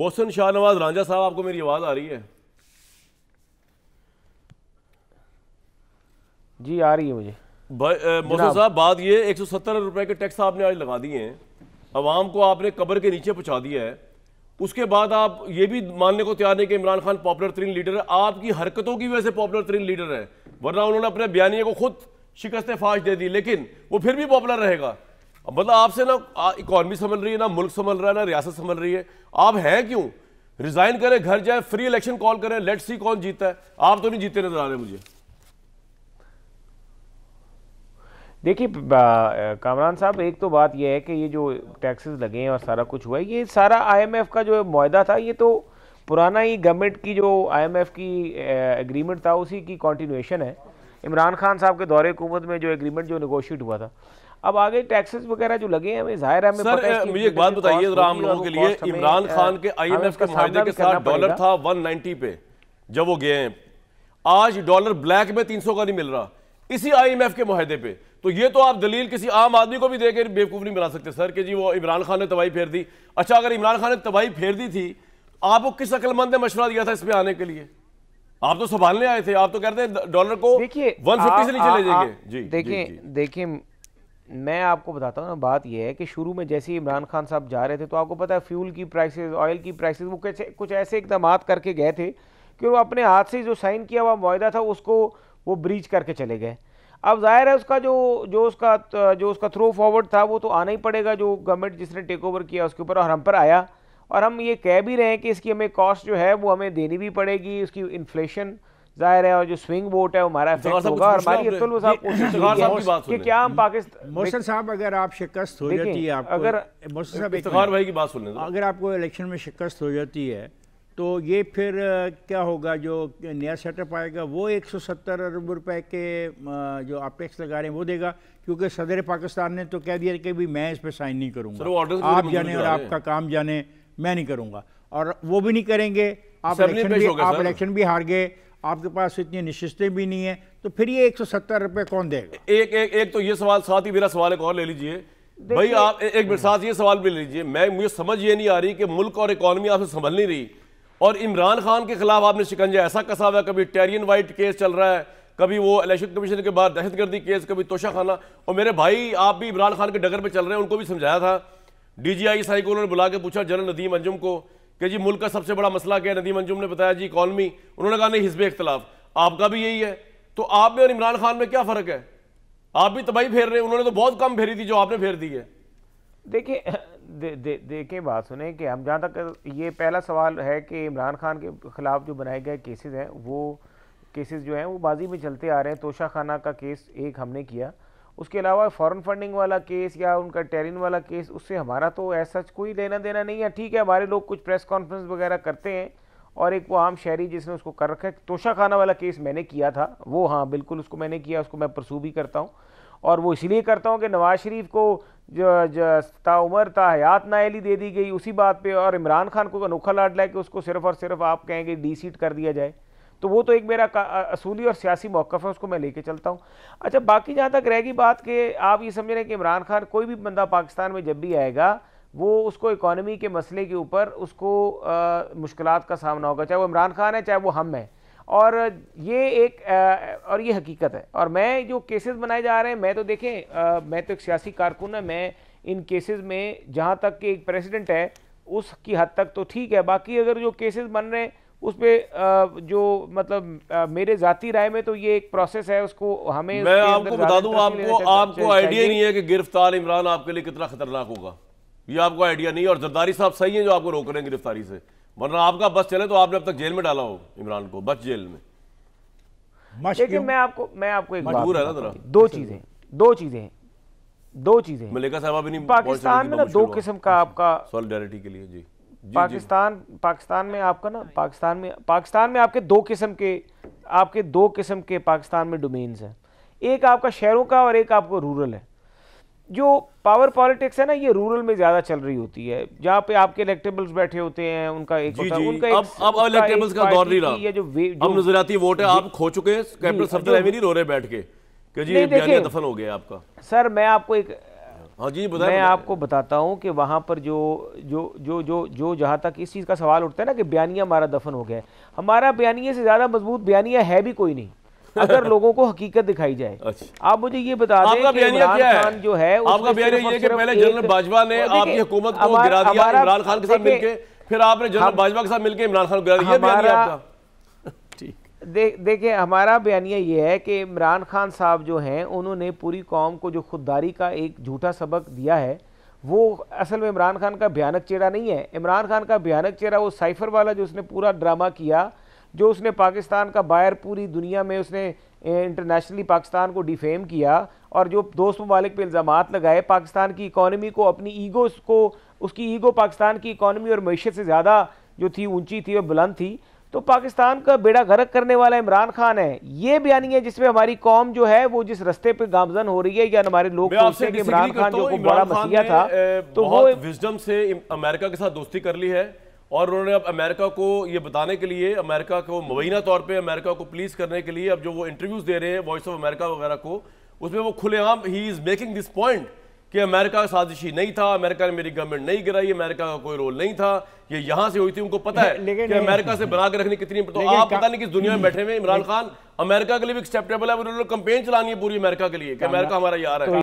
मोहसन शाहनवाज रांझा साहब आपको मेरी आवाज़ आ रही है जी आ रही है मुझे मोहसन साहब बात ये एक सौ सत्तर रुपए के टैक्स आपने आज लगा दिए हैं अवाम को आपने कब्र के नीचे पहुंचा दिया है उसके बाद आप ये भी मानने को तैयार नहीं कि इमरान खान पॉपुलर तरीन लीडर है आपकी हरकतों की वजह से पॉपुलर तरीन लीडर है वरना उन्होंने अपने बयानियों को खुद शिकस्त फाश दे दी लेकिन वो फिर भी पॉपुलर रहेगा मतलब आपसे ना इकॉनमी संभल रही है ना मुल्क संभल रहा है ना रियासत संभल रही है आप हैं क्यों रिजाइन करें घर जाए फ्री इलेक्शन कॉल करें लेट सी कौन जीता है आप तो नहीं जीते नजर आ रहे मुझे देखिए कामरान साहब एक तो बात यह है कि ये जो टैक्सेस लगे हैं और सारा कुछ हुआ है ये सारा आईएमएफ का जो मुहिदा था ये तो पुराना ही गवर्नमेंट की जो आईएमएफ की एग्रीमेंट था उसी की कॉन्टीन्यूशन है इमरान खान साहब के दौरे हुकूमत में जो एग्रीमेंट जो निगोशिएट हुआ था अब आगे टैक्सेस वगैरह जो लगे हैं जाहिर है सर, मुझे एक बात बताइए आम लोगों के लिए इमरान खान के आईएमएफ के फायदे के साथ डॉलर था 190 पे जब वो गए हैं आज डॉलर ब्लैक में 300 का नहीं मिल रहा इसी आईएमएफ के माहे पे तो ये तो आप दलील किसी आम आदमी को भी देकर बेवकूफ़ नहीं बना सकते सर कि जी वो इमरान खान ने तबाही फेर दी अच्छा अगर इमरान खान ने तबाही फेर दी थी आपको किस अकलमंद ने मशवरा दिया था इसमें आने के लिए आप तो संभालने आए थे आप तो कहते हैं डॉलर को देखिए 150 से नीचे ले जाएंगे जी देखिए देखिए मैं आपको बताता हूँ ना बात यह है कि शुरू में जैसे ही इमरान खान साहब जा रहे थे तो आपको पता है फ्यूल की प्राइसेस ऑयल की प्राइसेस वो कैसे कुछ ऐसे इकदाम करके गए थे कि वो अपने हाथ से जो साइन किया हुआ मुहिदा था उसको वो ब्रीच करके चले गए अब जाहिर है उसका जो जो उसका जो उसका थ्रो फॉरवर्ड था वो तो आना ही पड़ेगा जो गवर्नमेंट जिसने टेक ओवर किया उसके ऊपर और हम पर आया और हम ये कह भी रहे हैं कि इसकी हमें कॉस्ट जो है वो हमें देनी भी पड़ेगी उसकी इन्फ्लेशन जाहिर है और जो स्विंग वोट है वो हमारा होगा और हमारी साहब कि क्या हम पाकिस्तान साहब अगर आप शिकस्त हो जाती है आपको अगर साहब भाई की बात सुन अगर आपको इलेक्शन में शिकस्त हो जाती है तो ये फिर क्या होगा जो नया सेटअप आएगा वो 170 अरब रुपए के जो आप टैक्स लगा रहे हैं वो देगा क्योंकि सदर पाकिस्तान ने तो कह दिया कि भी मैं इस पर साइन नहीं करूंगा आप जाने जाने, जाने और आपका काम जाने मैं नहीं करूंगा और वो भी नहीं करेंगे आप इलेक्शन भी भी हार गए आपके पास इतनी नशस्तें भी नहीं है तो फिर ये एक सौ कौन देगा एक एक एक तो ये सवाल साथ ही मेरा सवाल एक और ले लीजिए भाई आप एक मेरे साथ ये सवाल भी ले लीजिए मैं मुझे समझ ये नहीं आ रही कि मुल्क और इकोनॉमी आपसे संभल नहीं रही और इमरान खान के खिलाफ आपने शिकंजा ऐसा कसा हुआ कभी टेरियन वाइट केस चल रहा है कभी वो इलेक्शन कमीशन के बाद दहशतगर्दी केस कभी तोशा खाना और मेरे भाई आप भी इमरान खान के डगर पर चल रहे हैं उनको भी समझाया था डीजीआई साइकोल ने बुला के पूछा जनरल नदीम अंजुम को कि जी मुल्क का सबसे बड़ा मसला क्या है नदीम अंजुम ने बताया जी इकॉनमी उन्होंने कहा नहीं हिजब इख्तलाफ आपका भी यही है तो आप में और इमरान खान में क्या फ़र्क है आप भी तबाही फेर रहे हैं उन्होंने तो बहुत कम फेरी थी जो आपने फेर दी है देखिए दे, दे, देखिए बात सुने कि हम जहाँ तक ये पहला सवाल है कि इमरान खान के ख़िलाफ़ जो बनाए गए केसेस हैं वो केसेस जो हैं वो बाजी में चलते आ रहे हैं तोशा खाना का केस एक हमने किया उसके अलावा फॉरेन फंडिंग वाला केस या उनका टेरिन वाला केस उससे हमारा तो ऐसा कोई लेना देना नहीं है ठीक है हमारे लोग कुछ प्रेस कॉन्फ्रेंस वगैरह करते हैं और एक वो आम शहरी जिसने उसको कर रखा है तोशा खाना वाला केस मैंने किया था वो हाँ बिल्कुल उसको मैंने किया उसको मैं प्रसू भी करता हूँ और वो इसलिए करता हूँ कि नवाज़ शरीफ को जो ताउमर हयात नायली दे दी गई उसी बात पे और इमरान खान को अनोखा लाड लाए कि उसको सिर्फ़ और सिर्फ आप कहेंगे डी सीट कर दिया जाए तो वो तो एक मेरा असूली और सियासी मौक़ है उसको मैं लेके चलता हूँ अच्छा बाकी जहाँ तक रहेगी बात कि आप ये समझ रहे हैं कि इमरान खान कोई भी बंदा पाकिस्तान में जब भी आएगा वो उसको इकॉनमी के मसले के ऊपर उसको मुश्किल का सामना होगा चाहे वो इमरान खान है चाहे वो हम हैं और ये एक आ, और ये हकीकत है और मैं जो केसेस बनाए जा रहे हैं मैं तो देखें आ, मैं तो एक सियासी कारकुन है मैं इन केसेस में जहाँ तक कि एक प्रेसिडेंट है उसकी हद तक तो ठीक है बाकी अगर जो केसेस बन रहे हैं उस पर जो मतलब मेरे जाति राय में तो ये एक प्रोसेस है उसको हमें मैं आपको बता दूं आपको आपको आइडिया नहीं है कि गिरफ्तार इमरान आपके लिए कितना खतरनाक होगा ये आपको आइडिया नहीं है और जरदारी साहब सही है जो आपको रोक रहे हैं गिरफ्तारी से वरना आपका बस चले तो आपने अब तक जेल में डाला हो इमरान को बस जेल में लेकिन मैं आपको मैं आपको एक मजबूर है ना जरा अच्छा। दो चीजें दो चीजें दो चीजें मलिका साहब अभी नहीं पाकिस्तान में ना दो किस्म का अच्छा। आपका सॉलिडेरिटी के लिए जी पाकिस्तान पाकिस्तान में आपका ना पाकिस्तान में पाकिस्तान में आपके दो किस्म के आपके दो किस्म के पाकिस्तान में डोमेन्स हैं एक आपका शहरों का और एक आपको रूरल है जो पावर पॉलिटिक्स है ना ये रूरल में ज्यादा चल रही होती है जहाँ पे आपके इलेक्टेबल्स बैठे होते हैं उनका एक जी, जी, उनका अब अब इलेक्टेबल्स का दौर नहीं रहा जो, जो अब नजराती वोट है आप खो चुके हैं कैपिटल सर्कल में नहीं रो रहे बैठ के कि जी दफन हो गया आपका सर मैं आपको एक हाँ जी बताएं मैं बताए। आपको बताता हूँ कि वहाँ पर जो जो जो जो जो जहाँ तक इस चीज़ का सवाल उठता है ना कि बयानिया हमारा दफन हो गया है हमारा बयानिए से ज़्यादा मजबूत बयानिया है भी कोई नहीं अगर लोगों को हकीकत दिखाई जाए अच्छा। आप मुझे ये बता दें कि इमरान खान जो है आपका बयानिया ये कि पहले जनरल बाजवा ने आपकी हुकूमत को गिरा दिया इमरान खान के साथ मिलके फिर आपने जनरल बाजवा के साथ मिलके इमरान खान को गिरा दिया आपका दे देखिए हमारा बयानिया ये है कि इमरान खान साहब जो हैं उन्होंने पूरी कौम को जो खुददारी का एक झूठा सबक दिया है वो असल में इमरान खान का भयानक चेहरा नहीं है इमरान खान का भयानक चेहरा वो साइफर वाला जो उसने पूरा ड्रामा किया जो उसने पाकिस्तान का बायर पूरी दुनिया में उसने इंटरनेशनली पाकिस्तान को डिफेम किया और जो दोस्त ममालिक पे इल्ज़ाम लगाए पाकिस्तान की इकानमी को अपनी ईगो को उसकी ईगो पाकिस्तान की इकानमी और मीशत से ज़्यादा जो थी ऊंची थी और बुलंद थी तो पाकिस्तान का बेड़ा गर्क करने वाला इमरान खान है ये बयानी है जिसमें हमारी कौम जो है वो जिस रस्ते पे गामजन हो रही है या हमारे लोग इमरान खान जो बड़ा मसीहा था तो वो विजडम से अमेरिका के साथ दोस्ती कर ली है और उन्होंने अब अमेरिका को ये बताने के लिए अमेरिका को मुबैना तौर पे अमेरिका को प्लीज करने के लिए अब जो वो इंटरव्यूज दे रहे हैं वॉइस ऑफ अमेरिका वगैरह को उसमें वो खुलेआम ही इज मेकिंग दिस पॉइंट कि अमेरिका साजिशी नहीं था अमेरिका ने मेरी गवर्नमेंट नहीं गिराई अमेरिका का कोई रोल नहीं था ये यहाँ से हुई थी उनको पता है लेकिन कि अमेरिका से बना के रखने कितनी तो आप पता नहीं किस दुनिया में बैठे हुए इमरान खान अमेरिका के लिए भी एक्सेप्टेबल है कंपेन चलानी है पूरी अमेरिका के लिए कि अमेरिका हमारा यार है